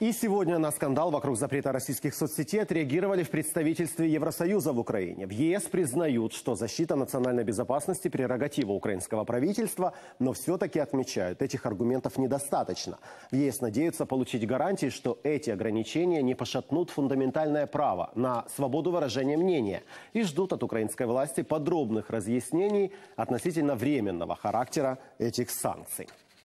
И сегодня на скандал вокруг запрета российских соцсетей отреагировали в представительстве Евросоюза в Украине. В ЕС признают, что защита национальной безопасности – прерогатива украинского правительства, но все-таки отмечают, этих аргументов недостаточно. В ЕС надеются получить гарантии, что эти ограничения не пошатнут фундаментальное право на свободу выражения мнения и ждут от украинской власти подробных разъяснений относительно временного характера этих санкций.